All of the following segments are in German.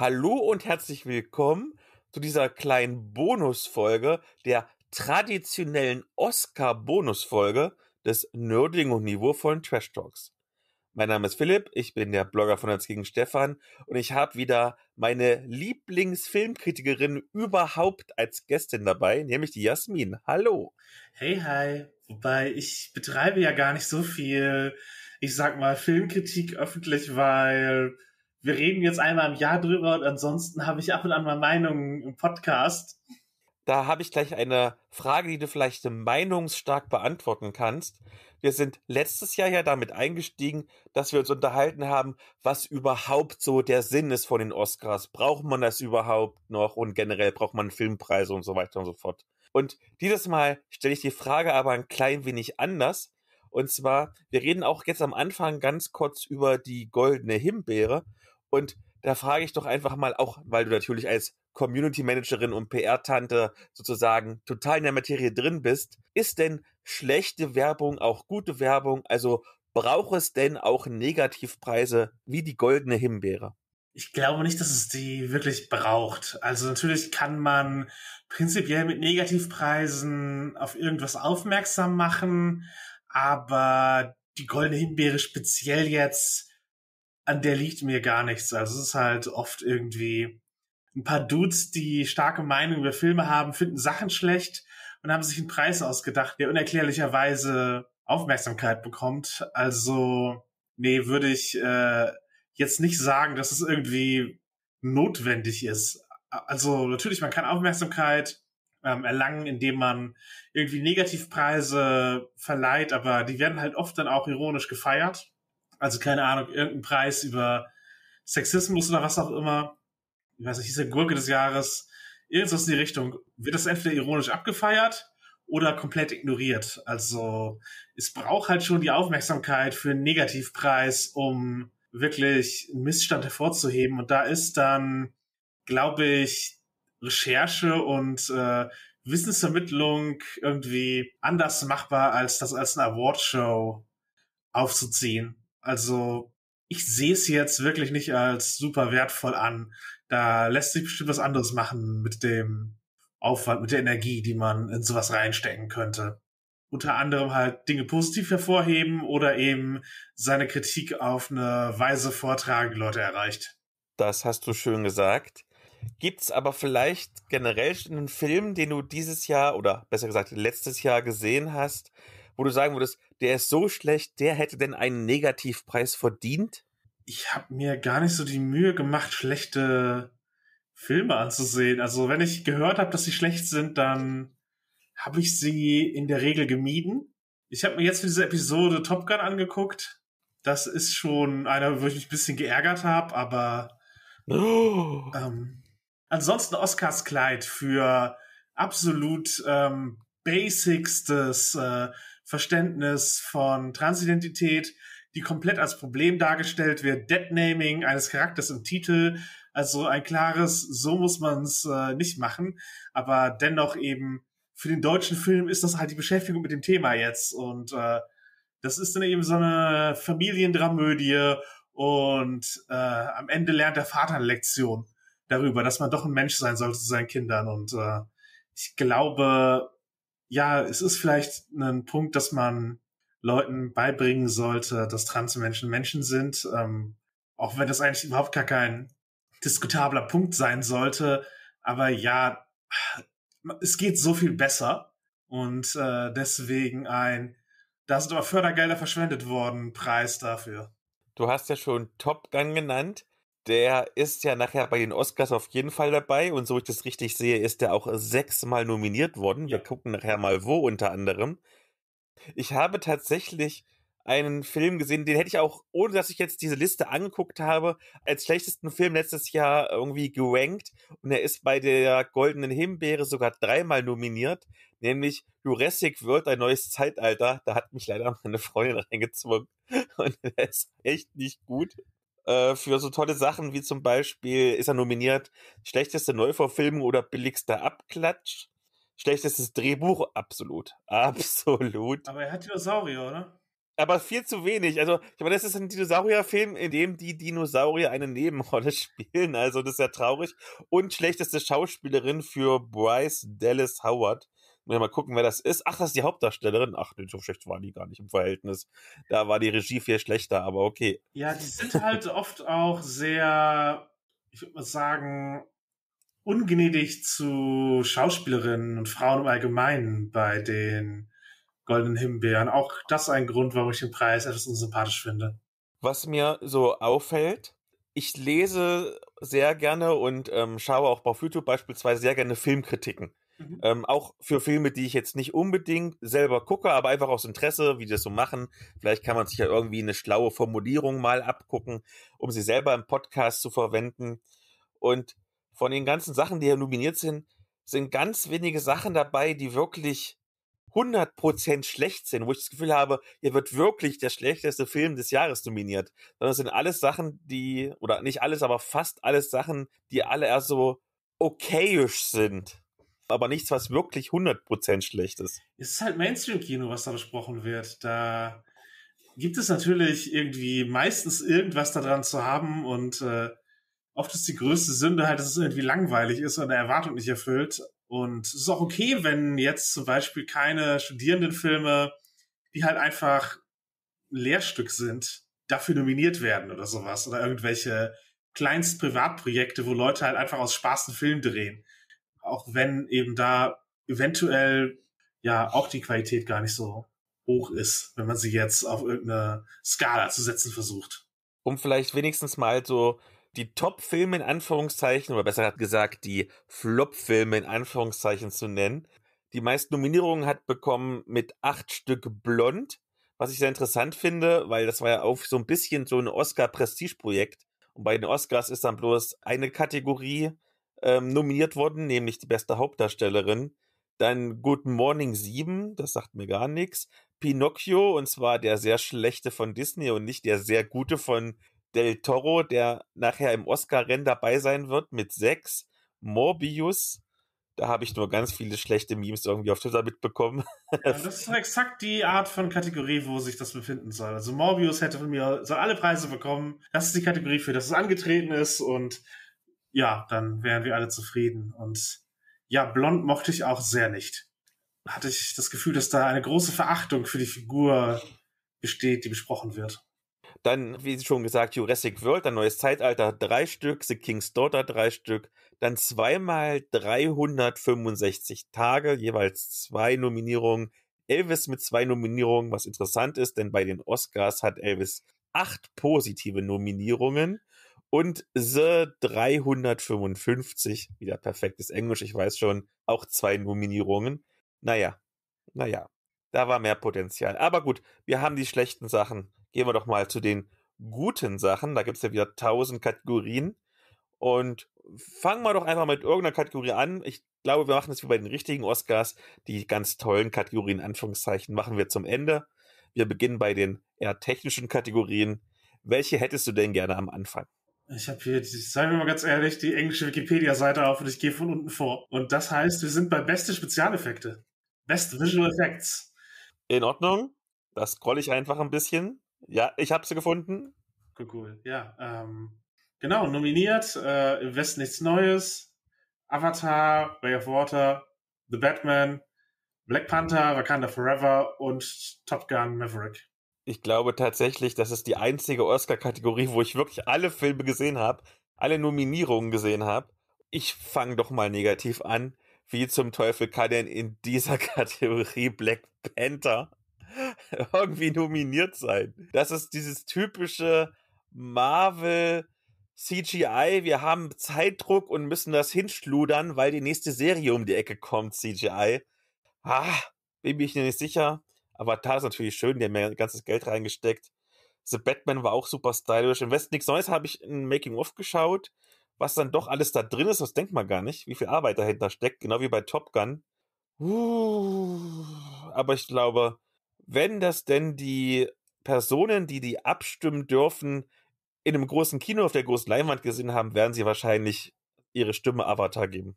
Hallo und herzlich willkommen zu dieser kleinen Bonusfolge, der traditionellen Oscar-Bonusfolge des nerdigen und niveauvollen Trash Talks. Mein Name ist Philipp, ich bin der Blogger von Als gegen Stefan und ich habe wieder meine Lieblingsfilmkritikerin überhaupt als Gästin dabei, nämlich die Jasmin. Hallo. Hey, hi. Wobei ich betreibe ja gar nicht so viel, ich sag mal, Filmkritik öffentlich, weil wir reden jetzt einmal im Jahr drüber und ansonsten habe ich ab und an mal Meinungen im Podcast. Da habe ich gleich eine Frage, die du vielleicht meinungsstark beantworten kannst. Wir sind letztes Jahr ja damit eingestiegen, dass wir uns unterhalten haben, was überhaupt so der Sinn ist von den Oscars. Braucht man das überhaupt noch? Und generell braucht man Filmpreise und so weiter und so fort. Und dieses Mal stelle ich die Frage aber ein klein wenig anders. Und zwar, wir reden auch jetzt am Anfang ganz kurz über die goldene Himbeere. Und da frage ich doch einfach mal auch, weil du natürlich als Community Managerin und PR-Tante sozusagen total in der Materie drin bist, ist denn schlechte Werbung auch gute Werbung? Also braucht es denn auch Negativpreise wie die goldene Himbeere? Ich glaube nicht, dass es die wirklich braucht. Also natürlich kann man prinzipiell mit Negativpreisen auf irgendwas aufmerksam machen, aber die goldene Himbeere speziell jetzt an der liegt mir gar nichts. Also es ist halt oft irgendwie ein paar Dudes, die starke Meinungen über Filme haben, finden Sachen schlecht und haben sich einen Preis ausgedacht, der unerklärlicherweise Aufmerksamkeit bekommt. Also, nee, würde ich äh, jetzt nicht sagen, dass es irgendwie notwendig ist. Also natürlich, man kann Aufmerksamkeit ähm, erlangen, indem man irgendwie Negativpreise verleiht, aber die werden halt oft dann auch ironisch gefeiert. Also keine Ahnung, irgendein Preis über Sexismus oder was auch immer. Ich weiß nicht, hieß der Gurke des Jahres. Irgendwas in die Richtung. Wird das entweder ironisch abgefeiert oder komplett ignoriert. Also es braucht halt schon die Aufmerksamkeit für einen Negativpreis, um wirklich einen Missstand hervorzuheben. Und da ist dann, glaube ich, Recherche und äh, Wissensvermittlung irgendwie anders machbar, als das als eine Awardshow aufzuziehen. Also ich sehe es jetzt wirklich nicht als super wertvoll an. Da lässt sich bestimmt was anderes machen mit dem Aufwand, mit der Energie, die man in sowas reinstecken könnte. Unter anderem halt Dinge positiv hervorheben oder eben seine Kritik auf eine Weise vortragen, die Leute erreicht. Das hast du schön gesagt. Gibt es aber vielleicht generell einen Film, den du dieses Jahr oder besser gesagt letztes Jahr gesehen hast, wo du sagen würdest, der ist so schlecht, der hätte denn einen Negativpreis verdient? Ich habe mir gar nicht so die Mühe gemacht, schlechte Filme anzusehen. Also wenn ich gehört habe, dass sie schlecht sind, dann habe ich sie in der Regel gemieden. Ich habe mir jetzt für diese Episode Top Gun angeguckt. Das ist schon einer, wo ich mich ein bisschen geärgert habe, aber oh. ähm, ansonsten Oscars Kleid für absolut ähm, Basics des äh, Verständnis von Transidentität, die komplett als Problem dargestellt wird, Deadnaming eines Charakters im Titel, also ein klares, so muss man es äh, nicht machen, aber dennoch eben für den deutschen Film ist das halt die Beschäftigung mit dem Thema jetzt und äh, das ist dann eben so eine Familiendramödie und äh, am Ende lernt der Vater eine Lektion darüber, dass man doch ein Mensch sein sollte zu seinen Kindern und äh, ich glaube, ja, es ist vielleicht ein Punkt, dass man Leuten beibringen sollte, dass trans Menschen Menschen sind, ähm, auch wenn das eigentlich überhaupt gar kein diskutabler Punkt sein sollte. Aber ja, es geht so viel besser und äh, deswegen ein, da sind aber Fördergelder verschwendet worden, Preis dafür. Du hast ja schon Top Gun genannt der ist ja nachher bei den Oscars auf jeden Fall dabei und so ich das richtig sehe, ist der auch sechsmal nominiert worden. Wir gucken nachher mal wo unter anderem. Ich habe tatsächlich einen Film gesehen, den hätte ich auch, ohne dass ich jetzt diese Liste angeguckt habe, als schlechtesten Film letztes Jahr irgendwie gerankt. Und er ist bei der Goldenen Himbeere sogar dreimal nominiert, nämlich Jurassic World, ein neues Zeitalter. Da hat mich leider meine Freundin reingezwungen. Und er ist echt nicht gut. Äh, für so tolle Sachen wie zum Beispiel ist er nominiert schlechteste Neuverfilmung oder billigster Abklatsch. Schlechtestes Drehbuch, absolut. Absolut. Aber er hat Dinosaurier, oder? aber viel zu wenig. Also, ich meine, das ist ein Dinosaurierfilm, in dem die Dinosaurier eine Nebenrolle spielen. Also, das ist ja traurig. Und schlechteste Schauspielerin für Bryce Dallas Howard. Muss ja mal gucken, wer das ist. Ach, das ist die Hauptdarstellerin. Ach, so schlecht war die gar nicht im Verhältnis. Da war die Regie viel schlechter, aber okay. Ja, die sind halt oft auch sehr, ich würde mal sagen, ungnädig zu Schauspielerinnen und Frauen im Allgemeinen bei den Goldenen Himbeeren. Auch das ist ein Grund, warum ich den Preis etwas unsympathisch finde. Was mir so auffällt, ich lese sehr gerne und ähm, schaue auch auf YouTube beispielsweise sehr gerne Filmkritiken. Mhm. Ähm, auch für Filme, die ich jetzt nicht unbedingt selber gucke, aber einfach aus Interesse, wie die das so machen. Vielleicht kann man sich ja irgendwie eine schlaue Formulierung mal abgucken, um sie selber im Podcast zu verwenden. Und von den ganzen Sachen, die hier nominiert sind, sind ganz wenige Sachen dabei, die wirklich 100% schlecht sind, wo ich das Gefühl habe, hier wird wirklich der schlechteste Film des Jahres nominiert. Sondern es sind alles Sachen, die, oder nicht alles, aber fast alles Sachen, die alle erst so okayisch sind aber nichts, was wirklich 100% schlecht ist. Es ist halt Mainstream-Kino, was da besprochen wird. Da gibt es natürlich irgendwie meistens irgendwas daran zu haben und äh, oft ist die größte Sünde halt, dass es irgendwie langweilig ist und eine Erwartung nicht erfüllt. Und es ist auch okay, wenn jetzt zum Beispiel keine Studierendenfilme, die halt einfach Lehrstück sind, dafür nominiert werden oder sowas oder irgendwelche kleinst Privatprojekte, wo Leute halt einfach aus Spaß einen Film drehen auch wenn eben da eventuell ja auch die Qualität gar nicht so hoch ist, wenn man sie jetzt auf irgendeine Skala zu setzen versucht. Um vielleicht wenigstens mal so die Top-Filme in Anführungszeichen, oder besser gesagt, die Flop-Filme in Anführungszeichen zu nennen. Die meisten Nominierungen hat bekommen mit acht Stück Blond, was ich sehr interessant finde, weil das war ja auch so ein bisschen so ein Oscar-Prestige-Projekt. Und bei den Oscars ist dann bloß eine Kategorie ähm, nominiert wurden, nämlich die beste Hauptdarstellerin. Dann Good Morning 7, das sagt mir gar nichts. Pinocchio, und zwar der sehr schlechte von Disney und nicht der sehr gute von Del Toro, der nachher im Oscar-Rennen dabei sein wird mit 6. Morbius, da habe ich nur ganz viele schlechte Memes irgendwie auf Twitter mitbekommen. Ja, das ist exakt die Art von Kategorie, wo sich das befinden soll. Also Morbius hätte von mir, soll alle Preise bekommen. Das ist die Kategorie, für das es angetreten ist und ja, dann wären wir alle zufrieden. Und ja, blond mochte ich auch sehr nicht. Hatte ich das Gefühl, dass da eine große Verachtung für die Figur besteht, die besprochen wird. Dann, wie schon gesagt, Jurassic World, ein neues Zeitalter, drei Stück, The King's Daughter, drei Stück, dann zweimal 365 Tage, jeweils zwei Nominierungen. Elvis mit zwei Nominierungen, was interessant ist, denn bei den Oscars hat Elvis acht positive Nominierungen und The 355, wieder perfektes Englisch, ich weiß schon, auch zwei Nominierungen. Naja, naja, da war mehr Potenzial. Aber gut, wir haben die schlechten Sachen. Gehen wir doch mal zu den guten Sachen. Da gibt's ja wieder tausend Kategorien. Und fangen wir doch einfach mit irgendeiner Kategorie an. Ich glaube, wir machen das wie bei den richtigen Oscars. Die ganz tollen Kategorien, Anführungszeichen, machen wir zum Ende. Wir beginnen bei den eher technischen Kategorien. Welche hättest du denn gerne am Anfang? Ich habe hier, seien wir mal ganz ehrlich, die englische Wikipedia-Seite auf und ich gehe von unten vor. Und das heißt, wir sind bei beste Spezialeffekte. Best Visual Effects. In Ordnung. Das scroll ich einfach ein bisschen. Ja, ich habe sie gefunden. Cool, cool. Ja, ähm, genau, nominiert. Äh, Im Westen nichts Neues. Avatar, Way of Water, The Batman, Black Panther, Wakanda Forever und Top Gun Maverick ich glaube tatsächlich, das ist die einzige Oscar-Kategorie, wo ich wirklich alle Filme gesehen habe, alle Nominierungen gesehen habe. Ich fange doch mal negativ an. Wie zum Teufel kann denn in dieser Kategorie Black Panther irgendwie nominiert sein? Das ist dieses typische Marvel CGI. Wir haben Zeitdruck und müssen das hinschludern, weil die nächste Serie um die Ecke kommt, CGI. Ah, bin ich mir nicht sicher Avatar ist natürlich schön, die haben ja ganzes Geld reingesteckt. The Batman war auch super stylisch. Im Westen nichts Neues habe ich in Making of geschaut, was dann doch alles da drin ist, das denkt man gar nicht, wie viel Arbeit dahinter steckt, genau wie bei Top Gun. aber ich glaube, wenn das denn die Personen, die die abstimmen dürfen, in einem großen Kino auf der großen Leinwand gesehen haben, werden sie wahrscheinlich ihre Stimme Avatar geben.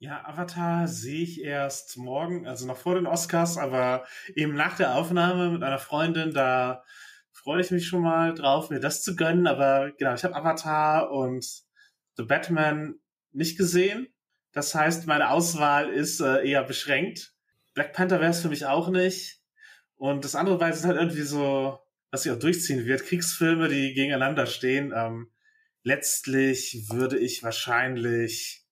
Ja, Avatar sehe ich erst morgen, also noch vor den Oscars, aber eben nach der Aufnahme mit einer Freundin, da freue ich mich schon mal drauf, mir das zu gönnen. Aber genau, ich habe Avatar und The Batman nicht gesehen. Das heißt, meine Auswahl ist äh, eher beschränkt. Black Panther wäre es für mich auch nicht. Und das andere weiß ist halt irgendwie so, was sich auch durchziehen wird, Kriegsfilme, die gegeneinander stehen. Ähm, letztlich würde ich wahrscheinlich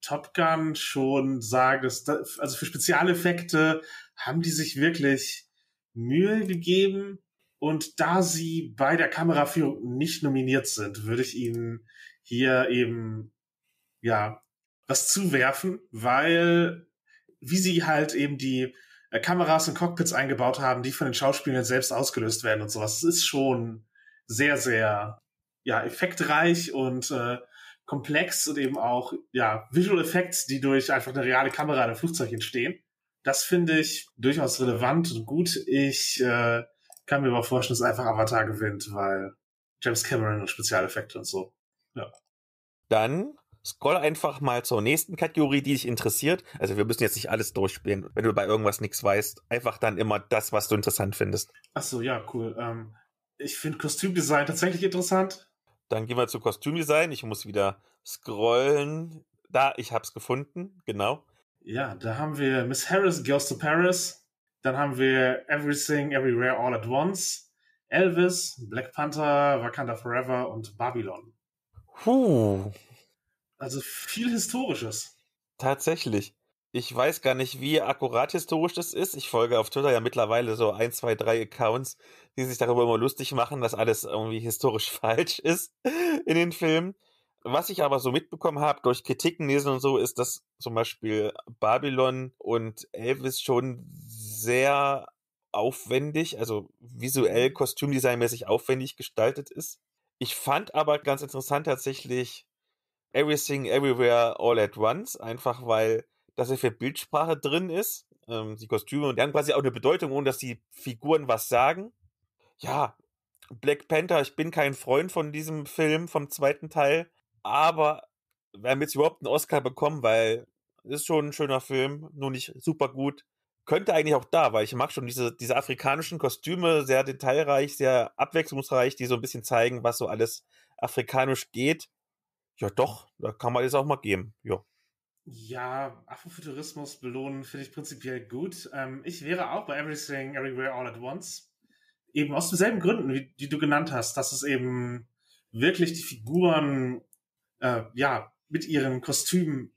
Top Gun schon sagen, dass da, also für Spezialeffekte haben die sich wirklich Mühe gegeben. Und da sie bei der Kameraführung nicht nominiert sind, würde ich ihnen hier eben, ja, was zuwerfen, weil wie sie halt eben die äh, Kameras und Cockpits eingebaut haben, die von den Schauspielern selbst ausgelöst werden und sowas, das ist schon sehr, sehr, ja, effektreich und äh, komplex und eben auch ja, Visual Effects, die durch einfach eine reale Kamera in einem Flugzeug entstehen. Das finde ich durchaus relevant und gut. Ich äh, kann mir aber vorstellen, dass einfach Avatar gewinnt, weil James Cameron und Spezialeffekte und so. Ja. Dann scroll einfach mal zur nächsten Kategorie, die dich interessiert. Also wir müssen jetzt nicht alles durchspielen. Wenn du bei irgendwas nichts weißt, einfach dann immer das, was du interessant findest. Ach so, ja, cool. Ähm, ich finde Kostümdesign tatsächlich interessant. Dann gehen wir zu Kostümdesign. Ich muss wieder scrollen. Da, ich hab's gefunden, genau. Ja, da haben wir Miss Harris Goes to Paris. Dann haben wir Everything, Everywhere, All at Once. Elvis, Black Panther, Wakanda Forever und Babylon. Huh. Also viel Historisches. Tatsächlich ich weiß gar nicht, wie akkurat historisch das ist. Ich folge auf Twitter ja mittlerweile so ein, zwei, drei Accounts, die sich darüber immer lustig machen, dass alles irgendwie historisch falsch ist in den Filmen. Was ich aber so mitbekommen habe durch Kritiken lesen und so, ist, dass zum Beispiel Babylon und Elvis schon sehr aufwendig, also visuell, mhm. kostümdesignmäßig aufwendig gestaltet ist. Ich fand aber ganz interessant tatsächlich Everything Everywhere All at Once, einfach weil dass er viel Bildsprache drin ist. Ähm, die Kostüme und die haben quasi auch eine Bedeutung, ohne dass die Figuren was sagen. Ja, Black Panther, ich bin kein Freund von diesem Film, vom zweiten Teil, aber wir haben jetzt überhaupt einen Oscar bekommen, weil es ist schon ein schöner Film, nur nicht super gut. Könnte eigentlich auch da, weil ich mag schon diese, diese afrikanischen Kostüme, sehr detailreich, sehr abwechslungsreich, die so ein bisschen zeigen, was so alles afrikanisch geht. Ja, doch, da kann man es auch mal geben. Ja. Ja, Afrofuturismus belohnen finde ich prinzipiell gut. Ähm, ich wäre auch bei Everything Everywhere All at Once. Eben aus denselben Gründen, wie, die du genannt hast, dass es eben wirklich die Figuren, äh, ja, mit ihren Kostümen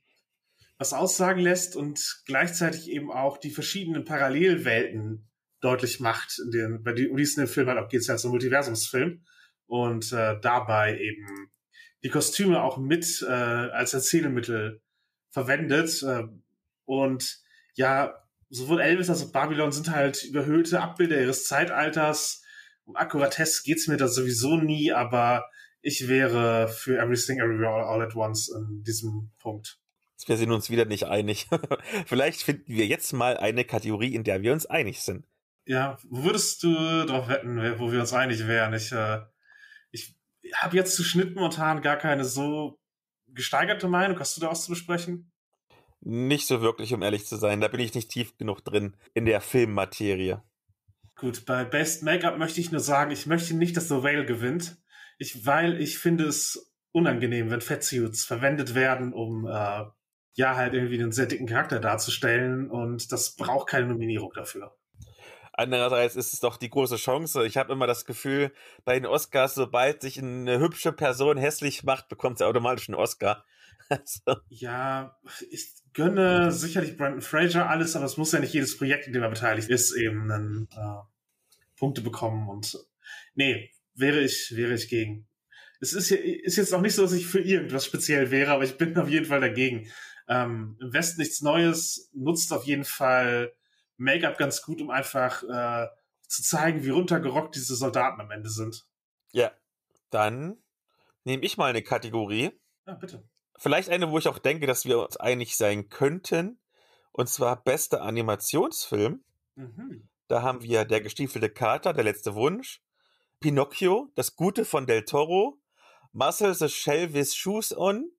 was aussagen lässt und gleichzeitig eben auch die verschiedenen Parallelwelten deutlich macht, in denen, bei die, um die es in dem Film halt auch geht, es ja als Multiversumsfilm und äh, dabei eben die Kostüme auch mit äh, als Erzählmittel verwendet. Äh, und ja, sowohl Elvis als auch Babylon sind halt überhöhte Abbilder ihres Zeitalters. Um Akkuratesse geht's mir da sowieso nie, aber ich wäre für Everything Everywhere All at Once in diesem Punkt. Wir sind uns wieder nicht einig. Vielleicht finden wir jetzt mal eine Kategorie, in der wir uns einig sind. Ja, würdest du darauf wetten, wo wir uns einig wären? Ich, äh, ich habe jetzt zu Schnittmontan gar keine so gesteigerte Meinung? Hast du da was zu besprechen? Nicht so wirklich, um ehrlich zu sein. Da bin ich nicht tief genug drin in der Filmmaterie. Gut, bei Best Make-up möchte ich nur sagen, ich möchte nicht, dass The Whale gewinnt. Ich, weil ich finde es unangenehm, wenn Fettsuits verwendet werden, um äh, ja halt irgendwie einen sehr dicken Charakter darzustellen und das braucht keine Nominierung dafür. Andererseits ist es doch die große Chance. Ich habe immer das Gefühl, bei den Oscars, sobald sich eine hübsche Person hässlich macht, bekommt sie automatisch einen Oscar. Also. Ja, ich gönne sicherlich Brandon Fraser alles, aber es muss ja nicht jedes Projekt, in dem er beteiligt ist, eben dann äh, Punkte bekommen. Und nee, wäre ich, wäre ich gegen. Es ist, ist jetzt auch nicht so, dass ich für irgendwas speziell wäre, aber ich bin auf jeden Fall dagegen. Ähm, Im Westen nichts Neues nutzt auf jeden Fall Make-up ganz gut, um einfach äh, zu zeigen, wie runtergerockt diese Soldaten am Ende sind. Ja, dann nehme ich mal eine Kategorie. Ja, bitte. Vielleicht eine, wo ich auch denke, dass wir uns einig sein könnten. Und zwar bester Animationsfilm. Mhm. Da haben wir Der gestiefelte Kater, Der letzte Wunsch, Pinocchio, Das Gute von Del Toro, Muscle the Shell with Shoes on,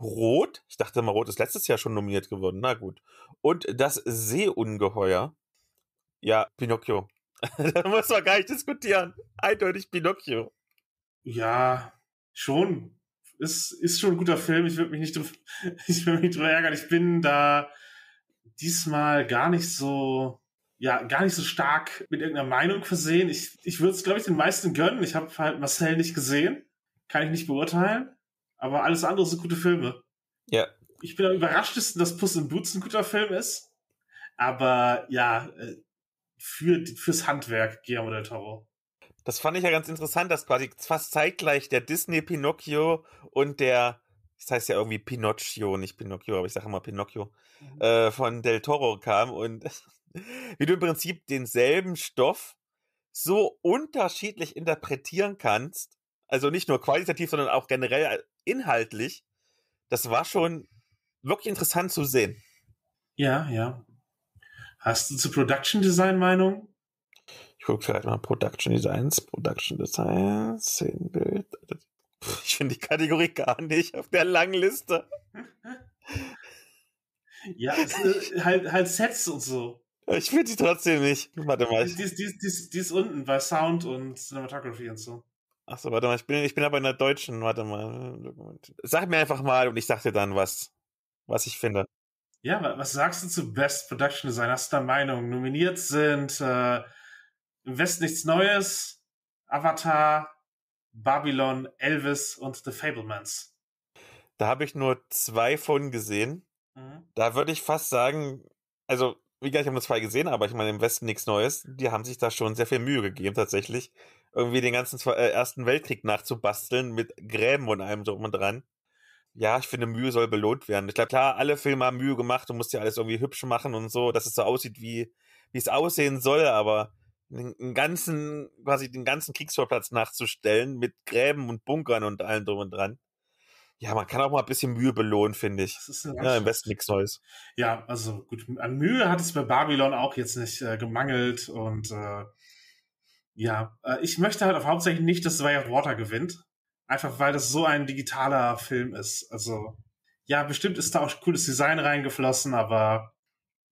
Rot, ich dachte mal, Rot ist letztes Jahr schon nominiert geworden, na gut. Und das Seeungeheuer. Ja, Pinocchio. da muss man gar nicht diskutieren. Eindeutig Pinocchio. Ja, schon. Es ist schon ein guter Film. Ich würde mich nicht drüber, drüber ärgern. Ich bin da diesmal gar nicht so, ja, gar nicht so stark mit irgendeiner Meinung versehen. Ich, ich würde es, glaube ich, den meisten gönnen. Ich habe halt Marcel nicht gesehen. Kann ich nicht beurteilen. Aber alles andere sind gute Filme. Ja. Ich bin am überraschtesten, dass Puss in Boots ein guter Film ist. Aber ja, äh, für, fürs Handwerk Guillermo del Toro. Das fand ich ja ganz interessant, dass quasi fast zeitgleich der Disney Pinocchio und der, das heißt ja irgendwie Pinocchio, nicht Pinocchio, aber ich sage immer Pinocchio, mhm. äh, von del Toro kam und wie du im Prinzip denselben Stoff so unterschiedlich interpretieren kannst, also nicht nur qualitativ, sondern auch generell inhaltlich, das war schon wirklich interessant zu sehen. Ja, ja. Hast du zu Production Design Meinung? Ich gucke vielleicht mal Production Designs, Production Designs, Szenenbild. Ich finde die Kategorie gar nicht auf der langen Liste. ja, es, äh, halt, halt Sets und so. Ich finde die trotzdem nicht. Warte mal. Die, die, die, die, ist unten bei Sound und Cinematography und so. Achso, warte mal, ich bin, ich bin aber in der deutschen, warte mal. Sag mir einfach mal und ich sag dir dann was, was ich finde. Ja, was sagst du zu Best Production Design? Hast du da Meinung? Nominiert sind äh, im Westen nichts Neues, Avatar, Babylon, Elvis und The Fablemans. Da habe ich nur zwei von gesehen. Mhm. Da würde ich fast sagen, also wie gesagt, ich habe nur zwei gesehen, aber ich meine, im Westen nichts Neues. Die haben sich da schon sehr viel Mühe gegeben, tatsächlich irgendwie den ganzen Zwei äh, Ersten Weltkrieg nachzubasteln mit Gräben und allem drum und dran. Ja, ich finde, Mühe soll belohnt werden. Ich glaube, klar, alle Filme haben Mühe gemacht und musst ja alles irgendwie hübsch machen und so, dass es so aussieht, wie, wie es aussehen soll, aber den ganzen, quasi den ganzen Kriegsvorplatz nachzustellen mit Gräben und Bunkern und allem drum und dran. Ja, man kann auch mal ein bisschen Mühe belohnen, finde ich. ja, im Westen nichts Neues. Ja, also gut, an Mühe hat es bei Babylon auch jetzt nicht äh, gemangelt und äh, ja, äh, ich möchte halt auf hauptsächlich nicht, dass Way of Water gewinnt. Einfach weil das so ein digitaler Film ist. Also, ja, bestimmt ist da auch cooles Design reingeflossen, aber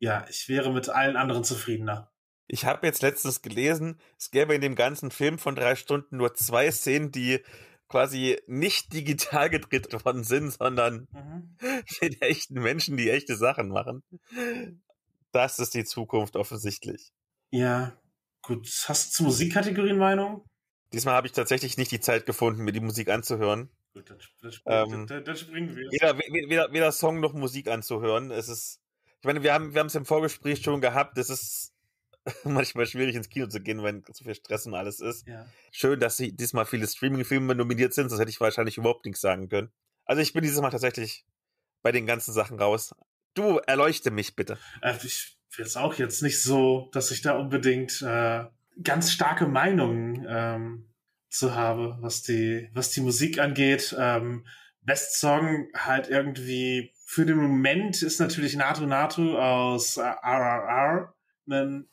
ja, ich wäre mit allen anderen zufriedener. Ich habe jetzt letztens gelesen, es gäbe in dem ganzen Film von drei Stunden nur zwei Szenen, die quasi nicht digital gedreht worden sind, sondern mhm. mit echten Menschen, die echte Sachen machen. Das ist die Zukunft offensichtlich. Ja, Gut, hast du Musikkategorien Meinung? Diesmal habe ich tatsächlich nicht die Zeit gefunden, mir die Musik anzuhören. Gut, dann, dann, ähm, dann, dann springen wir. Weder, weder, weder, Song noch Musik anzuhören. Es ist, ich meine, wir haben wir haben es im Vorgespräch schon gehabt. Es ist manchmal schwierig ins Kino zu gehen, wenn so viel Stress und alles ist. Ja. Schön, dass sie diesmal viele Streaming-Filme nominiert sind. Das hätte ich wahrscheinlich überhaupt nichts sagen können. Also ich bin dieses Mal tatsächlich bei den ganzen Sachen raus. Du erleuchte mich bitte. Äh, ich es auch jetzt nicht so, dass ich da unbedingt äh, ganz starke Meinungen ähm, zu habe, was die, was die Musik angeht. Ähm, Best Song halt irgendwie für den Moment ist natürlich Natu Natu aus RRR äh, ein,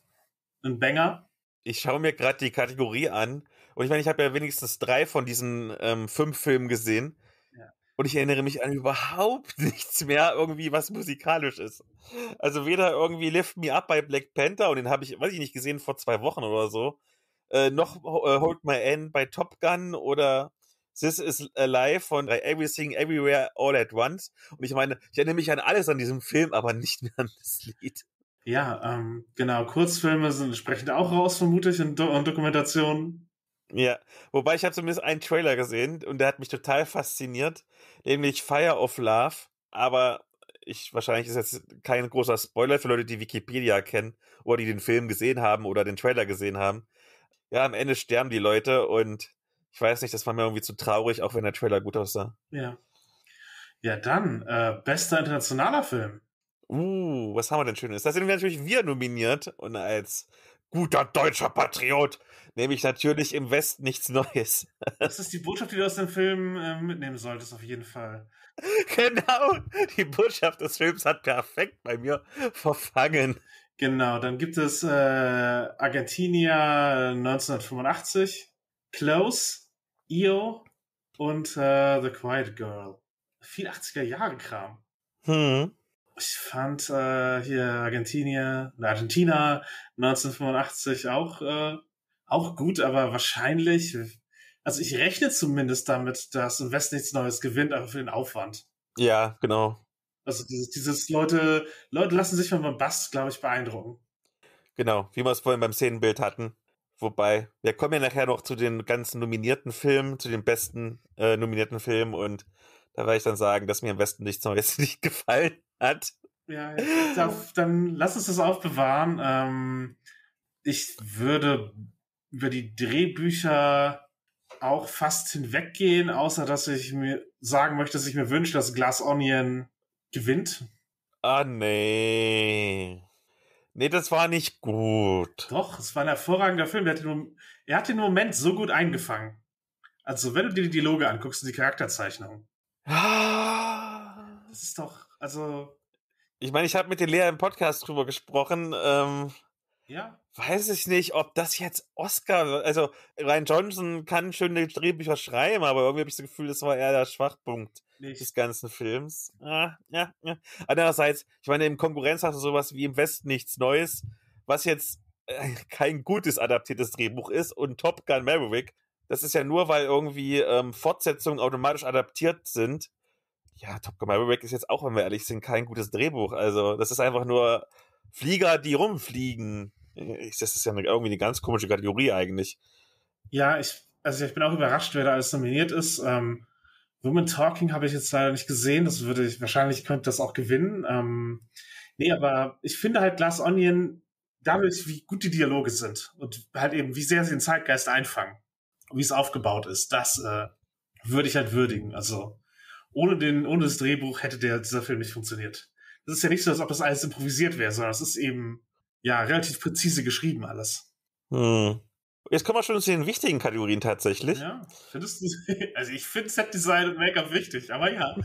ein Banger. Ich schaue mir gerade die Kategorie an und ich meine, ich habe ja wenigstens drei von diesen ähm, fünf Filmen gesehen und ich erinnere mich an überhaupt nichts mehr, irgendwie, was musikalisch ist. Also weder irgendwie Lift Me Up bei Black Panther, und den habe ich, weiß ich nicht, gesehen vor zwei Wochen oder so, äh, noch äh, Hold My End bei Top Gun oder This is Alive von Everything, Everywhere, All at Once. Und ich meine, ich erinnere mich an alles an diesem Film, aber nicht mehr an das Lied. Ja, ähm, genau. Kurzfilme sind entsprechend auch raus, vermutlich, in Do und Dokumentationen. Ja, wobei ich habe zumindest einen Trailer gesehen und der hat mich total fasziniert, nämlich Fire of Love, aber ich wahrscheinlich ist jetzt kein großer Spoiler für Leute, die Wikipedia kennen oder die den Film gesehen haben oder den Trailer gesehen haben. Ja, am Ende sterben die Leute und ich weiß nicht, das war mir irgendwie zu traurig, auch wenn der Trailer gut aussah. Ja. Ja, dann, äh, bester internationaler Film. Uh, was haben wir denn Schönes? Da sind wir natürlich wir nominiert und als guter deutscher Patriot nämlich natürlich im Westen nichts Neues. Das ist die Botschaft, die du aus dem Film äh, mitnehmen solltest, auf jeden Fall. Genau, die Botschaft des Films hat perfekt bei mir verfangen. Genau, dann gibt es äh, Argentinia 1985, äh, Close, Io und äh, The Quiet Girl. Viel 80er-Jahre-Kram. Hm. Ich fand äh, hier Argentinier, Argentina 1985 auch äh, auch gut, aber wahrscheinlich, also ich rechne zumindest damit, dass im Westen nichts Neues gewinnt, aber für den Aufwand. Ja, genau. Also dieses, dieses Leute, Leute lassen sich von Bombast, glaube ich, beeindrucken. Genau, wie wir es vorhin beim Szenenbild hatten. Wobei, wir kommen ja nachher noch zu den ganzen nominierten Filmen, zu den besten äh, nominierten Filmen und da werde ich dann sagen, dass mir im Westen nichts Neues nicht gefallen hat. Ja, ja. dann lass uns das aufbewahren. Ähm, ich würde über die Drehbücher auch fast hinweggehen, außer dass ich mir sagen möchte, dass ich mir wünsche, dass Glass Onion gewinnt. Ah, nee. Nee, das war nicht gut. Doch, es war ein hervorragender Film. Hat den, er hat den Moment so gut eingefangen. Also, wenn du dir die Dialoge anguckst und die Charakterzeichnung. Ah. Das ist doch, also. Ich meine, ich habe mit den Lea im Podcast drüber gesprochen. Ähm, ja. Weiß ich nicht, ob das jetzt Oscar wird. Also, Ryan Johnson kann schöne Drehbücher schreiben, aber irgendwie habe ich das Gefühl, das war eher der Schwachpunkt nicht. des ganzen Films. Ah, ja, ja. Andererseits, ich meine, im Konkurrenz hast du sowas wie im West nichts Neues, was jetzt äh, kein gutes adaptiertes Drehbuch ist und Top Gun Maverick. Das ist ja nur, weil irgendwie ähm, Fortsetzungen automatisch adaptiert sind. Ja, Top Gun Maverick ist jetzt auch, wenn wir ehrlich sind, kein gutes Drehbuch. Also, das ist einfach nur Flieger, die rumfliegen. Das ist ja eine, irgendwie eine ganz komische Kategorie eigentlich. Ja, ich, also ich bin auch überrascht, wer da alles nominiert ist. Ähm, Women Talking habe ich jetzt leider nicht gesehen. Das würde ich, wahrscheinlich könnte das auch gewinnen. Ähm, nee, aber ich finde halt Glass Onion dadurch, wie gut die Dialoge sind und halt eben, wie sehr sie den Zeitgeist einfangen, und wie es aufgebaut ist, das äh, würde ich halt würdigen. Also ohne, den, ohne das Drehbuch hätte der, dieser Film nicht funktioniert. Das ist ja nicht so, als ob das alles improvisiert wäre, sondern es ist eben ja, relativ präzise geschrieben alles. Hm. Jetzt kommen wir schon zu den wichtigen Kategorien tatsächlich. Ja, findest du, also ich finde Set-Design und Make-up wichtig, aber ja.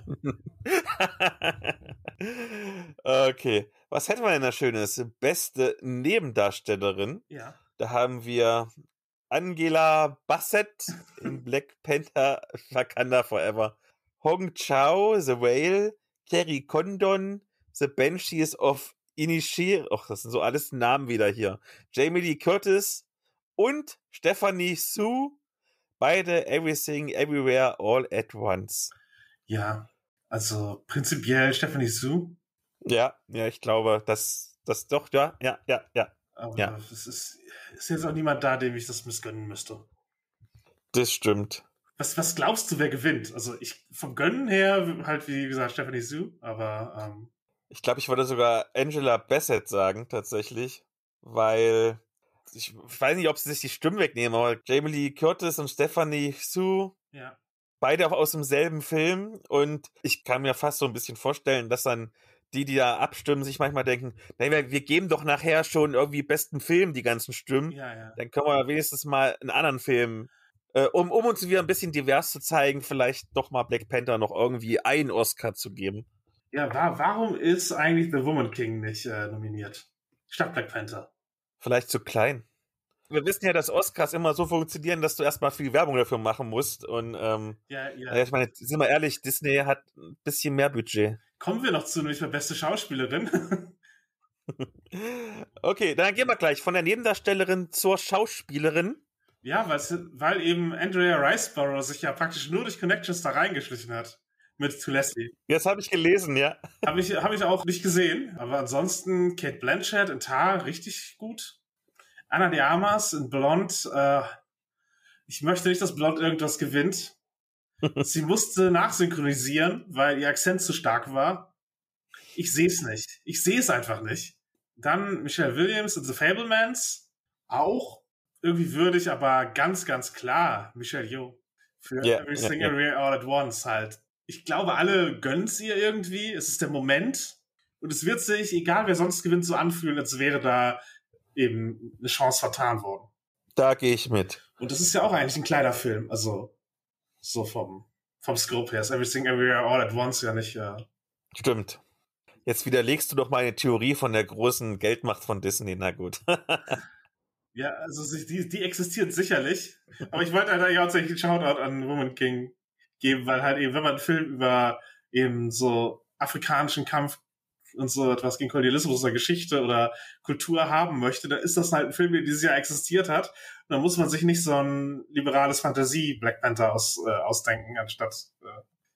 okay, was hätten wir denn da Schönes? Beste Nebendarstellerin. Ja. Da haben wir Angela Bassett in Black Panther Wakanda Forever. Hong Chao, The Whale, Kerry Condon, The Banshees of Inichir, ach, das sind so alles Namen wieder hier. Jamie Lee Curtis und Stephanie Sue, beide Everything, Everywhere, All at Once. Ja, also prinzipiell Stephanie Sue. Ja, ja, ich glaube, dass das doch, ja, ja, ja, ja. Aber ja. es ist, ist jetzt auch niemand da, dem ich das missgönnen müsste. Das stimmt. Was, was glaubst du, wer gewinnt? Also ich vom Gönnen her halt wie gesagt Stephanie Sue, aber ähm, ich glaube, ich würde sogar Angela Bassett sagen, tatsächlich, weil ich weiß nicht, ob sie sich die Stimmen wegnehmen, aber Jamie Lee Curtis und Stephanie Sue, ja. beide auch aus demselben Film und ich kann mir fast so ein bisschen vorstellen, dass dann die, die da abstimmen, sich manchmal denken, naja, wir geben doch nachher schon irgendwie besten Film die ganzen Stimmen, ja, ja. dann können wir wenigstens mal einen anderen Film äh, um, um uns wieder ein bisschen divers zu zeigen, vielleicht doch mal Black Panther noch irgendwie einen Oscar zu geben. Ja, wa warum ist eigentlich The Woman King nicht äh, nominiert? Statt Black Panther. Vielleicht zu klein. Wir wissen ja, dass Oscars immer so funktionieren, dass du erstmal viel Werbung dafür machen musst. Und ähm, ja, ja. ich meine, sind wir ehrlich, Disney hat ein bisschen mehr Budget. Kommen wir noch zu nämlich für beste Schauspielerin. okay, dann gehen wir gleich von der Nebendarstellerin zur Schauspielerin. Ja, weil, weil eben Andrea Riceborough sich ja praktisch nur durch Connections da reingeschlichen hat mit To Leslie. Das habe ich gelesen, ja. Habe ich, hab ich auch nicht gesehen. Aber ansonsten Kate Blanchett in Tar richtig gut. Anna de Armas in Blond. Äh, ich möchte nicht, dass Blond irgendwas gewinnt. Sie musste nachsynchronisieren, weil ihr Akzent zu stark war. Ich sehe es nicht. Ich sehe es einfach nicht. Dann Michelle Williams in The Fablemans. Auch irgendwie würdig, aber ganz, ganz klar Michelle Yeoh. Für yeah, Every yeah, Single yeah. Real All at Once halt ich glaube, alle gönnen es ihr irgendwie. Es ist der Moment. Und es wird sich, egal wer sonst gewinnt, so anfühlen, als wäre da eben eine Chance vertan worden. Da gehe ich mit. Und das ist ja auch eigentlich ein kleiner Film. Also, so vom, vom Scope her. Ist Everything Everywhere All at Once ja nicht. Ja. Stimmt. Jetzt widerlegst du doch meine Theorie von der großen Geldmacht von Disney. Na gut. ja, also die, die existiert sicherlich. Aber ich wollte da halt ja tatsächlich einen Shoutout an Woman King geben, weil halt eben, wenn man einen Film über eben so afrikanischen Kampf und so etwas gegen Kolonialismus oder Geschichte oder Kultur haben möchte, dann ist das halt ein Film, der dieses Jahr existiert hat. Und dann muss man sich nicht so ein liberales Fantasie-Black Panther aus, äh, ausdenken, anstatt äh,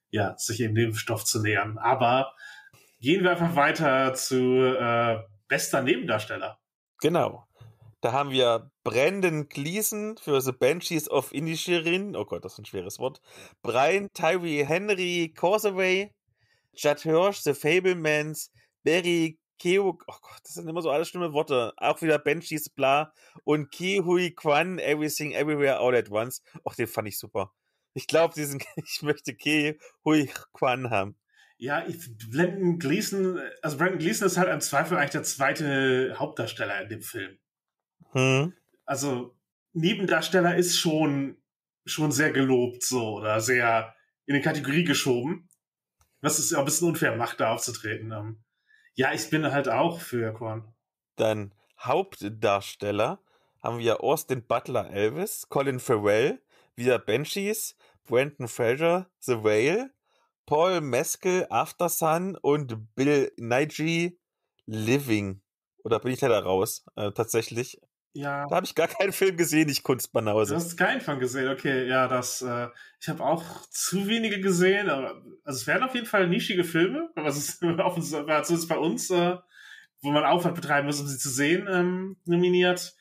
ja, sich eben dem Stoff zu nähern. Aber gehen wir einfach weiter zu äh, bester Nebendarsteller. Genau. Da haben wir Brandon Gleason für The Banshees of Inisherin. Oh Gott, das ist ein schweres Wort. Brian Tyree Henry Causeway. Judd Hirsch, The Fablemans. Barry Keuk, oh Gott, das sind immer so alles schlimme Worte. Auch wieder Banshees, bla. Und Hui Kwan, Everything Everywhere All at Once. Och, den fand ich super. Ich glaube, diesen, ich möchte Hui Kwan haben. Ja, ich, Brandon Gleason, also Brandon Gleason ist halt im Zweifel eigentlich der zweite Hauptdarsteller in dem Film. Hm also Nebendarsteller ist schon, schon sehr gelobt so oder sehr in die Kategorie geschoben. Was ist ein bisschen unfair macht, da aufzutreten. Ähm. Ja, ich bin halt auch für Korn. Dann Hauptdarsteller haben wir Austin Butler Elvis, Colin Farrell, wieder Banshees, Brandon Fraser, The Whale, Paul Meskel, Aftersun und Bill Nighy Living. Oder bin ich leider raus, äh, tatsächlich. Ja. Da habe ich gar keinen Film gesehen, ich Kunstbanause. Du hast keinen Film gesehen, okay. Ja, das, äh, ich habe auch zu wenige gesehen. Aber, also es werden auf jeden Fall nischige Filme, aber es ist offensichtlich zumindest bei uns, äh, wo man Aufwand betreiben muss, um sie zu sehen, ähm, nominiert.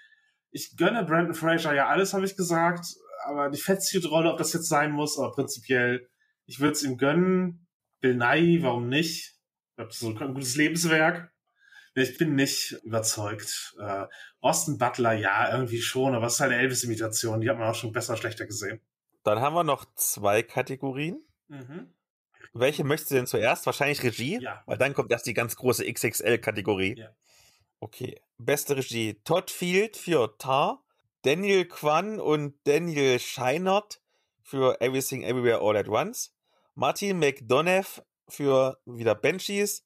Ich gönne Brandon Fraser ja alles, habe ich gesagt, aber die Fettsuit-Rolle, ob das jetzt sein muss, aber prinzipiell, ich würde es ihm gönnen. Bill Nye, warum nicht? Ich glaube, das ist so ein gutes Lebenswerk. Ich bin nicht überzeugt. Äh, Austin Butler, ja, irgendwie schon, aber es ist halt eine Elvis-Imitation. Die hat man auch schon besser, schlechter gesehen. Dann haben wir noch zwei Kategorien. Mhm. Welche möchtest du denn zuerst? Wahrscheinlich Regie? Ja. Weil dann kommt erst die ganz große XXL-Kategorie. Ja. Okay. Beste Regie. Todd Field für Tar, Daniel Kwan und Daniel Scheinert für Everything Everywhere All at Once, Martin McDonough für wieder Banshees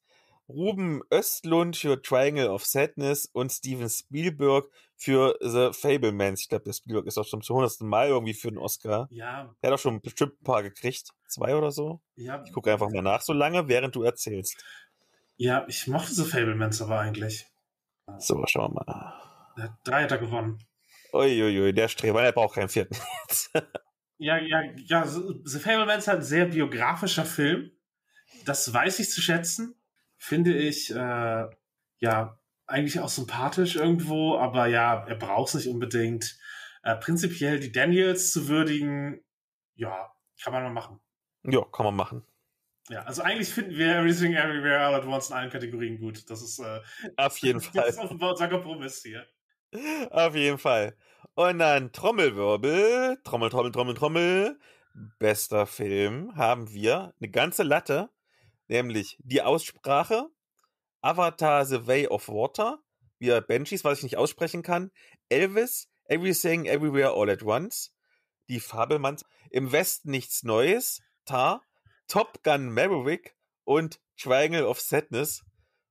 Ruben Östlund für Triangle of Sadness und Steven Spielberg für The Fablemans. Ich glaube, der Spielberg ist auch schon zum hundertsten Mal irgendwie für den Oscar. Ja. Er hat auch schon bestimmt ein paar gekriegt. Zwei oder so. Ja. Ich gucke einfach mal nach so lange, während du erzählst. Ja, ich mochte The Fablemans aber eigentlich. So, schauen wir mal. Drei hat er gewonnen. Uiuiui, der Streber, der braucht keinen vierten. ja, ja, ja. The Fablemans ist halt ein sehr biografischer Film. Das weiß ich zu schätzen finde ich, äh, ja, eigentlich auch sympathisch irgendwo, aber ja, er braucht es nicht unbedingt. Äh, prinzipiell die Daniels zu würdigen, ja, kann man mal machen. Ja, kann man machen. Ja, also eigentlich finden wir Everything Everywhere All at Once in allen Kategorien gut. Das ist äh, auf jeden das Fall. Das ist offenbar unser Kompromiss hier. Auf jeden Fall. Und dann Trommelwirbel, Trommel, Trommel, Trommel, Trommel. Bester Film haben wir eine ganze Latte nämlich die Aussprache, Avatar The Way of Water, wir Banshees, was ich nicht aussprechen kann, Elvis, Everything Everywhere All at Once, die Fabelmanns, Im Westen nichts Neues, Tar, Top Gun Maverick und Triangle of Sadness.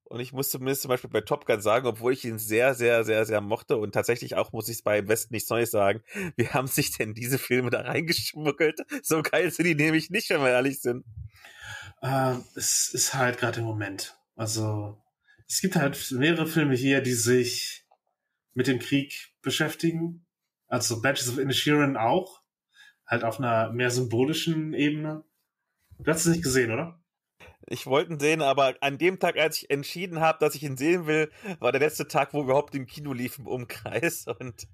Und ich muss zumindest zum Beispiel bei Top Gun sagen, obwohl ich ihn sehr, sehr, sehr, sehr mochte und tatsächlich auch, muss ich es bei Westen nichts Neues sagen, wie haben sich denn diese Filme da reingeschmuggelt? So geil sind die nämlich nicht, wenn wir ehrlich sind äh, es ist halt gerade im Moment. Also es gibt halt mehrere Filme hier, die sich mit dem Krieg beschäftigen. Also Badges of Inisherin auch. Halt auf einer mehr symbolischen Ebene. Du hast es nicht gesehen, oder? Ich wollte ihn sehen, aber an dem Tag, als ich entschieden habe, dass ich ihn sehen will, war der letzte Tag, wo überhaupt im Kino lief im Umkreis. Und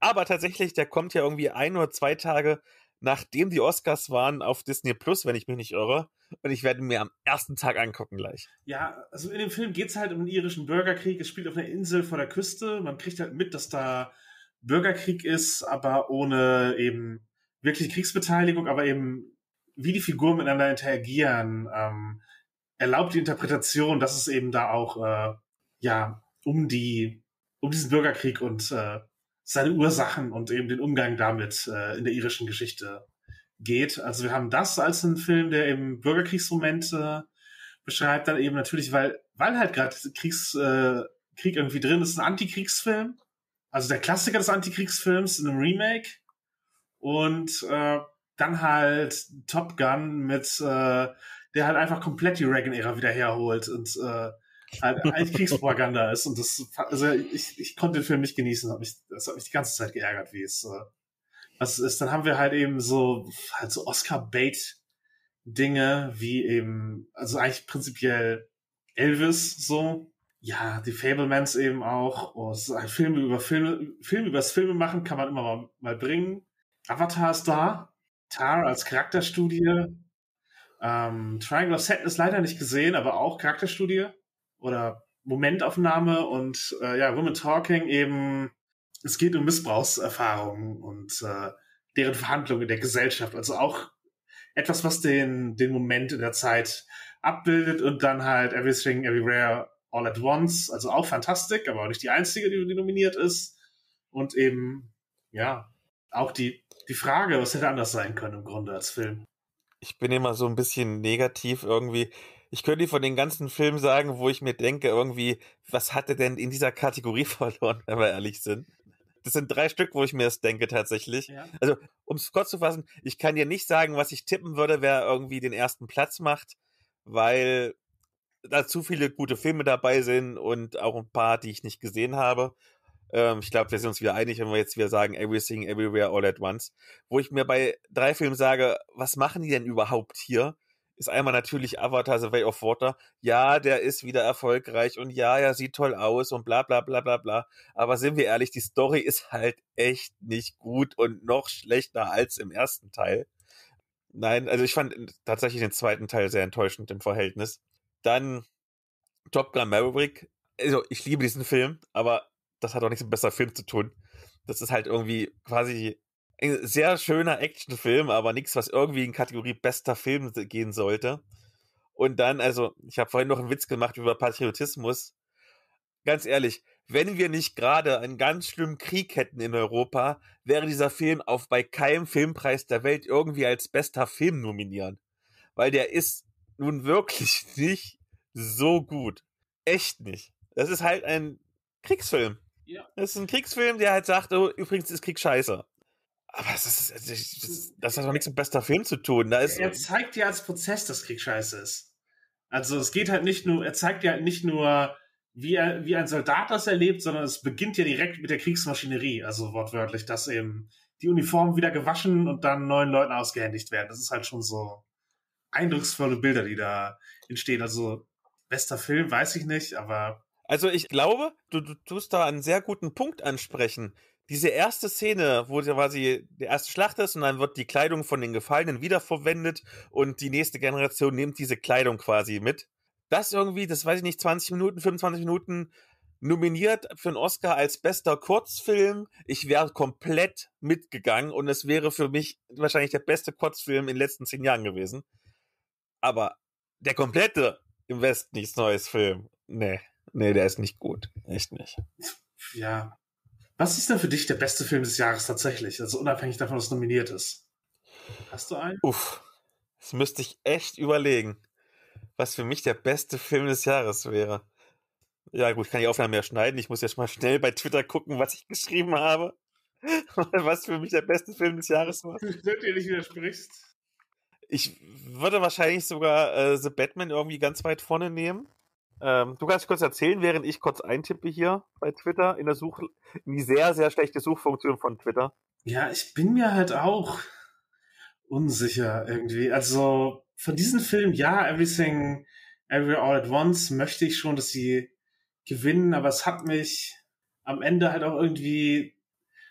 aber tatsächlich, der kommt ja irgendwie ein oder zwei Tage nachdem die Oscars waren, auf Disney Plus, wenn ich mich nicht irre. Und ich werde mir am ersten Tag angucken gleich. Ja, also in dem Film geht es halt um den irischen Bürgerkrieg. Es spielt auf einer Insel vor der Küste. Man kriegt halt mit, dass da Bürgerkrieg ist, aber ohne eben wirklich Kriegsbeteiligung, aber eben wie die Figuren miteinander interagieren, ähm, erlaubt die Interpretation, dass es eben da auch äh, ja um die um diesen Bürgerkrieg und äh, seine Ursachen und eben den Umgang damit äh, in der irischen Geschichte geht. Also wir haben das als einen Film, der eben Bürgerkriegsmomente äh, beschreibt, dann eben natürlich, weil, weil halt gerade Kriegs, äh, Krieg irgendwie drin ist, ein Antikriegsfilm. Also der Klassiker des Antikriegsfilms in einem Remake. Und äh, dann halt Top Gun mit, äh, der halt einfach komplett die Reagan-Ära wieder herholt und äh, eigentlich Kriegspropaganda ist. Und das, also ich, ich konnte den Film nicht genießen, hat mich, das hat mich die ganze Zeit geärgert, wie es äh, was ist. Dann haben wir halt eben so, halt so Oscar-Bait-Dinge, wie eben, also eigentlich prinzipiell Elvis so. Ja, die Fablemans eben auch. Oh, ein Film über Filme, Film übers Filme machen kann man immer mal, mal bringen. Avatar ist da. Tar als Charakterstudie. Ähm, Triangle of Sadness leider nicht gesehen, aber auch Charakterstudie oder Momentaufnahme und äh, ja, Women Talking eben, es geht um Missbrauchserfahrungen und äh, deren Verhandlung in der Gesellschaft. Also auch etwas, was den, den Moment in der Zeit abbildet und dann halt Everything, Everywhere, All at Once. Also auch fantastik, aber auch nicht die einzige, die, die nominiert ist. Und eben, ja, auch die, die Frage, was hätte anders sein können im Grunde als Film. Ich bin immer so ein bisschen negativ irgendwie ich könnte dir von den ganzen Filmen sagen, wo ich mir denke, irgendwie, was hat er denn in dieser Kategorie verloren, wenn wir ehrlich sind? Das sind drei Stück, wo ich mir das denke tatsächlich. Ja. Also, um es kurz zu fassen, ich kann dir nicht sagen, was ich tippen würde, wer irgendwie den ersten Platz macht, weil da zu viele gute Filme dabei sind und auch ein paar, die ich nicht gesehen habe ähm, ich glaube, wir sind uns wieder einig, wenn wir jetzt wieder sagen, Everything, Everywhere, All at Once. Wo ich mir bei drei Filmen sage, was machen die denn überhaupt hier? ist einmal natürlich Avatar The Way of Water. Ja, der ist wieder erfolgreich und ja, er sieht toll aus und bla bla bla bla bla. Aber sind wir ehrlich, die Story ist halt echt nicht gut und noch schlechter als im ersten Teil. Nein, also ich fand tatsächlich den zweiten Teil sehr enttäuschend im Verhältnis. Dann Top Gun Maverick. Also ich liebe diesen Film, aber das hat auch nichts mit besser Film zu tun. Das ist halt irgendwie quasi ein sehr schöner Actionfilm, aber nichts, was irgendwie in Kategorie bester Film gehen sollte. Und dann, also, ich habe vorhin noch einen Witz gemacht über Patriotismus. Ganz ehrlich, wenn wir nicht gerade einen ganz schlimmen Krieg hätten in Europa, wäre dieser Film auf bei keinem Filmpreis der Welt irgendwie als bester Film nominieren. Weil der ist nun wirklich nicht so gut. Echt nicht. Das ist halt ein Kriegsfilm. Ja. Das ist ein Kriegsfilm, der halt sagt, oh, übrigens ist Krieg scheiße. Aber das, ist, das, das, hat doch nichts mit bester Film zu tun. Da ist er zeigt ja als Prozess, dass Krieg scheiße ist. Also es geht halt nicht nur, er zeigt ja nicht nur, wie, er, wie ein Soldat das erlebt, sondern es beginnt ja direkt mit der Kriegsmaschinerie, also wortwörtlich, dass eben die Uniformen wieder gewaschen und dann neuen Leuten ausgehändigt werden. Das ist halt schon so eindrucksvolle Bilder, die da entstehen. Also bester Film, weiß ich nicht, aber also ich glaube, du, du tust da einen sehr guten Punkt ansprechen diese erste Szene, wo quasi der erste Schlacht ist und dann wird die Kleidung von den Gefallenen wiederverwendet und die nächste Generation nimmt diese Kleidung quasi mit. Das irgendwie, das weiß ich nicht, 20 Minuten, 25 Minuten nominiert für einen Oscar als bester Kurzfilm. Ich wäre komplett mitgegangen und es wäre für mich wahrscheinlich der beste Kurzfilm in den letzten zehn Jahren gewesen. Aber der komplette im Westen nichts Neues Film. Nee, nee, der ist nicht gut. Echt nicht. Ja, was ist denn für dich der beste Film des Jahres tatsächlich? Also unabhängig davon, was nominiert ist. Hast du einen? Uff, das müsste ich echt überlegen, was für mich der beste Film des Jahres wäre. Ja, gut, ich kann die Aufnahme mehr schneiden. Ich muss jetzt mal schnell bei Twitter gucken, was ich geschrieben habe. was für mich der beste Film des Jahres war. Wenn du dir nicht widersprichst. Ich würde wahrscheinlich sogar äh, The Batman irgendwie ganz weit vorne nehmen. Ähm, du kannst kurz erzählen, während ich kurz eintippe hier bei Twitter in der Such, in die sehr, sehr schlechte Suchfunktion von Twitter. Ja, ich bin mir halt auch unsicher irgendwie. Also von diesem Film, ja, Everything, Every All at Once möchte ich schon, dass sie gewinnen, aber es hat mich am Ende halt auch irgendwie,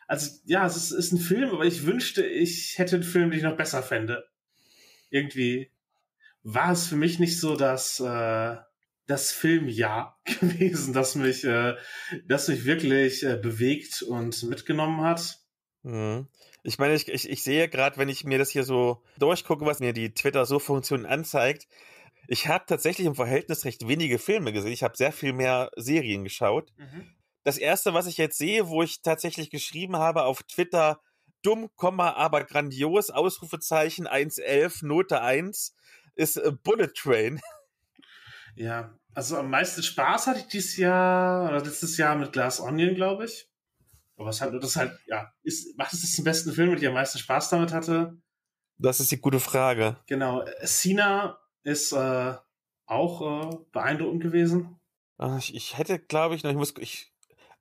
also ja, es ist, ist ein Film, aber ich wünschte, ich hätte einen Film, den ich noch besser fände. Irgendwie war es für mich nicht so, dass, äh, das Filmjahr gewesen, das mich, äh, das mich wirklich äh, bewegt und mitgenommen hat. Mhm. Ich meine, ich, ich, ich sehe gerade, wenn ich mir das hier so durchgucke, was mir die Twitter-So-Funktion anzeigt, ich habe tatsächlich im Verhältnis recht wenige Filme gesehen. Ich habe sehr viel mehr Serien geschaut. Mhm. Das erste, was ich jetzt sehe, wo ich tatsächlich geschrieben habe auf Twitter, dumm, aber grandios, Ausrufezeichen 111, Note 1, ist äh, Bullet Train. Ja, also am meisten Spaß hatte ich dieses Jahr oder letztes Jahr mit Glass Onion, glaube ich. Aber es hat das halt, ja, ist, macht es das zum besten Film, mit dem ich am meisten Spaß damit hatte? Das ist die gute Frage. Genau. Sina ist äh, auch äh, beeindruckend gewesen. Ah, ich, ich hätte, glaube ich, noch, ich muss, ich,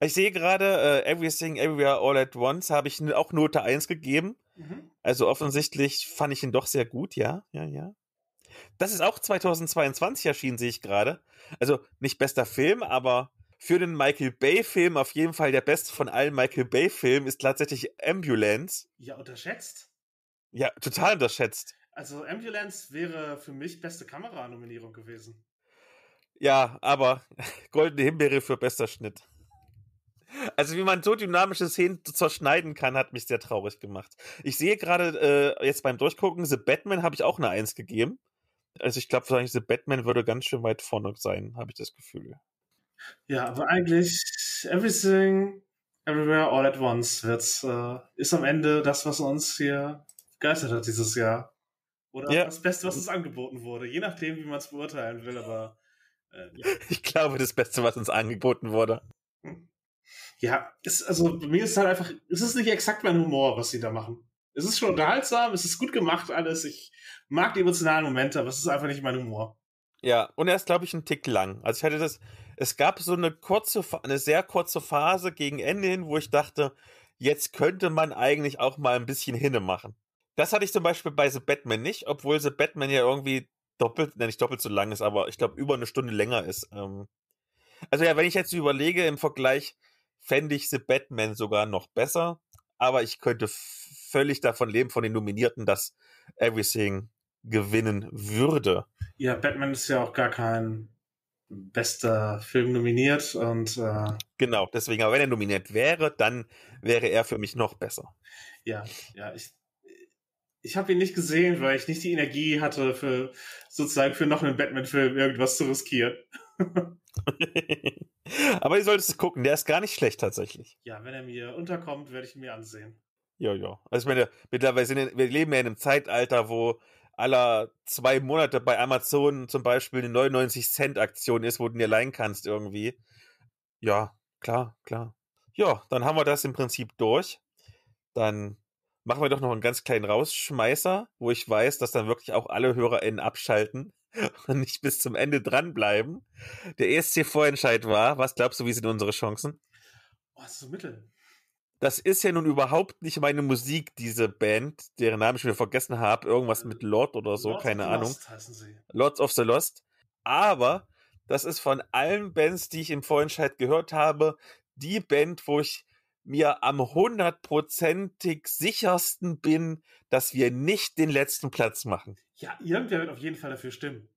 ich sehe gerade, uh, Everything Everywhere All at Once habe ich auch Note 1 gegeben. Mhm. Also offensichtlich fand ich ihn doch sehr gut, ja, ja, ja. Das ist auch 2022 erschienen, sehe ich gerade. Also nicht bester Film, aber für den Michael Bay-Film auf jeden Fall der beste von allen Michael Bay-Filmen ist tatsächlich Ambulance. Ja, unterschätzt. Ja, total unterschätzt. Also Ambulance wäre für mich beste Kameranominierung gewesen. Ja, aber goldene Himbeere für bester Schnitt. Also wie man so dynamische Szenen zerschneiden kann, hat mich sehr traurig gemacht. Ich sehe gerade äh, jetzt beim Durchgucken, The Batman habe ich auch eine Eins gegeben. Also ich glaube, vielleicht The Batman würde ganz schön weit vorne sein, habe ich das Gefühl. Ja, aber eigentlich Everything, Everywhere, All at Once wird's, äh, ist am Ende das, was uns hier begeistert hat dieses Jahr. Oder ja. das Beste, was uns angeboten wurde. Je nachdem, wie man es beurteilen will, aber äh, Ich glaube, das Beste, was uns angeboten wurde. Ja, ist, also bei mir ist halt einfach, ist es ist nicht exakt mein Humor, was sie da machen. Es ist schon unterhaltsam, es ist gut gemacht alles. Ich mag die emotionalen Momente, aber es ist einfach nicht mein Humor. Ja, und er ist, glaube ich, ein Tick lang. Also ich hatte das, es gab so eine kurze, eine sehr kurze Phase gegen Ende hin, wo ich dachte, jetzt könnte man eigentlich auch mal ein bisschen hinne machen. Das hatte ich zum Beispiel bei The Batman nicht, obwohl The Batman ja irgendwie doppelt, nenne ich doppelt so lang ist, aber ich glaube über eine Stunde länger ist. Ähm. Also ja, wenn ich jetzt überlege, im Vergleich fände ich The Batman sogar noch besser, aber ich könnte völlig davon leben, von den Nominierten, dass Everything gewinnen würde. Ja, Batman ist ja auch gar kein bester Film nominiert und äh, genau deswegen. Aber wenn er nominiert wäre, dann wäre er für mich noch besser. Ja, ja, ich ich habe ihn nicht gesehen, weil ich nicht die Energie hatte für sozusagen für noch einen Batman-Film irgendwas zu riskieren. Aber ihr solltet es gucken, der ist gar nicht schlecht tatsächlich. Ja, wenn er mir unterkommt, werde ich ihn mir ansehen. Ja, ja. Also ich meine, mittlerweile sind, wir leben ja in einem Zeitalter, wo aller zwei Monate bei Amazon zum Beispiel eine 99 Cent Aktion ist, wo du dir leihen kannst irgendwie. Ja, klar, klar. Ja, dann haben wir das im Prinzip durch. Dann machen wir doch noch einen ganz kleinen Rausschmeißer, wo ich weiß, dass dann wirklich auch alle HörerInnen abschalten und nicht bis zum Ende dranbleiben. Der ESC-Vorentscheid war, was glaubst du, wie sind unsere Chancen? Was oh, so mittel das ist ja nun überhaupt nicht meine Musik, diese Band, deren Namen ich mir vergessen habe. Irgendwas mit äh, Lord oder so, Lord keine Ahnung. Lords of the Lost. Aber das ist von allen Bands, die ich im Vorentscheid gehört habe, die Band, wo ich mir am hundertprozentig sichersten bin, dass wir nicht den letzten Platz machen. Ja, irgendwer wird auf jeden Fall dafür stimmen.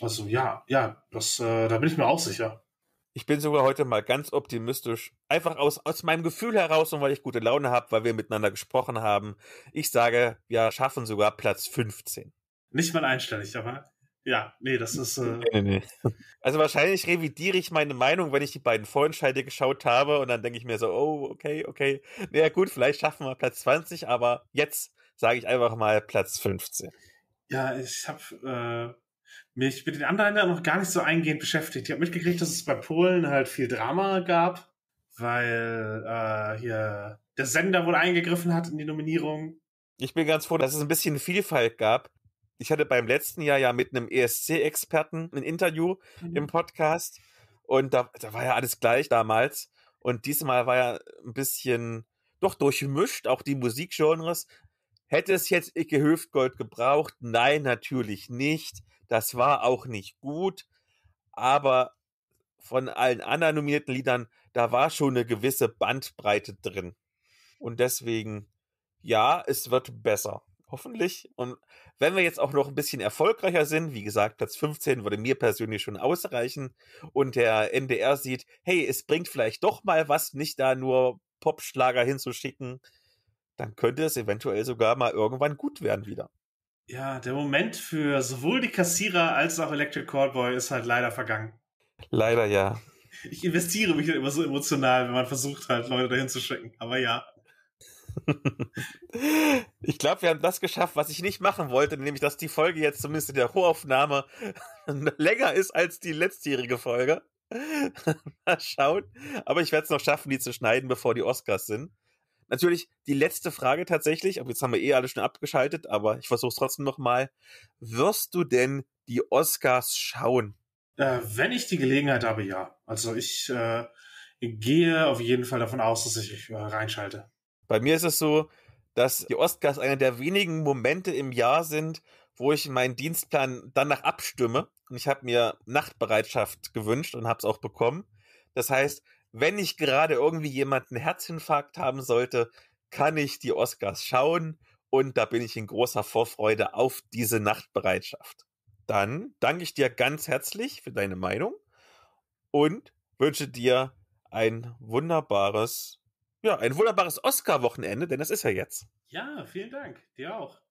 Also ja, ja, das, äh, da bin ich mir auch sicher. Ich bin sogar heute mal ganz optimistisch. Einfach aus, aus meinem Gefühl heraus und weil ich gute Laune habe, weil wir miteinander gesprochen haben. Ich sage, wir schaffen sogar Platz 15. Nicht mal einstellig, aber ja, nee, das ist. Äh nee, nee, nee. Also wahrscheinlich revidiere ich meine Meinung, wenn ich die beiden Vorentscheide geschaut habe und dann denke ich mir so, oh, okay, okay. Naja, gut, vielleicht schaffen wir Platz 20, aber jetzt sage ich einfach mal Platz 15. Ja, ich habe. Äh mich mit den anderen Ländern noch gar nicht so eingehend beschäftigt. Ich habe mitgekriegt, dass es bei Polen halt viel Drama gab, weil äh, hier der Sender wohl eingegriffen hat in die Nominierung. Ich bin ganz froh, dass es ein bisschen Vielfalt gab. Ich hatte beim letzten Jahr ja mit einem ESC-Experten ein Interview mhm. im Podcast und da, da war ja alles gleich damals. Und diesmal war ja ein bisschen doch durchmischt, auch die Musikgenres. Hätte es jetzt Icke Höftgold gebraucht? Nein, natürlich nicht. Das war auch nicht gut, aber von allen anderen nominierten Liedern, da war schon eine gewisse Bandbreite drin. Und deswegen, ja, es wird besser. Hoffentlich. Und wenn wir jetzt auch noch ein bisschen erfolgreicher sind, wie gesagt, Platz 15 würde mir persönlich schon ausreichen und der NDR sieht, hey, es bringt vielleicht doch mal was, nicht da nur Popschlager hinzuschicken, dann könnte es eventuell sogar mal irgendwann gut werden wieder. Ja, der Moment für sowohl die Kassierer als auch Electric Callboy ist halt leider vergangen. Leider ja. Ich investiere mich halt immer so emotional, wenn man versucht halt, Leute dahin zu schicken. Aber ja. ich glaube, wir haben das geschafft, was ich nicht machen wollte, nämlich dass die Folge jetzt zumindest in der Hochaufnahme länger ist als die letztjährige Folge. Mal schauen. Aber ich werde es noch schaffen, die zu schneiden, bevor die Oscars sind. Natürlich die letzte Frage tatsächlich, aber jetzt haben wir eh alle schon abgeschaltet, aber ich versuche es trotzdem nochmal. Wirst du denn die Oscars schauen? Äh, wenn ich die Gelegenheit habe, ja. Also ich äh, gehe auf jeden Fall davon aus, dass ich äh, reinschalte. Bei mir ist es so, dass die Oscars einer der wenigen Momente im Jahr sind, wo ich meinen Dienstplan danach abstimme. Und ich habe mir Nachtbereitschaft gewünscht und habe es auch bekommen. Das heißt, wenn ich gerade irgendwie jemanden Herzinfarkt haben sollte, kann ich die Oscars schauen und da bin ich in großer Vorfreude auf diese Nachtbereitschaft. Dann danke ich dir ganz herzlich für deine Meinung und wünsche dir ein wunderbares, ja, ein wunderbares Oscar-Wochenende, denn das ist ja jetzt. Ja, vielen Dank. Dir auch.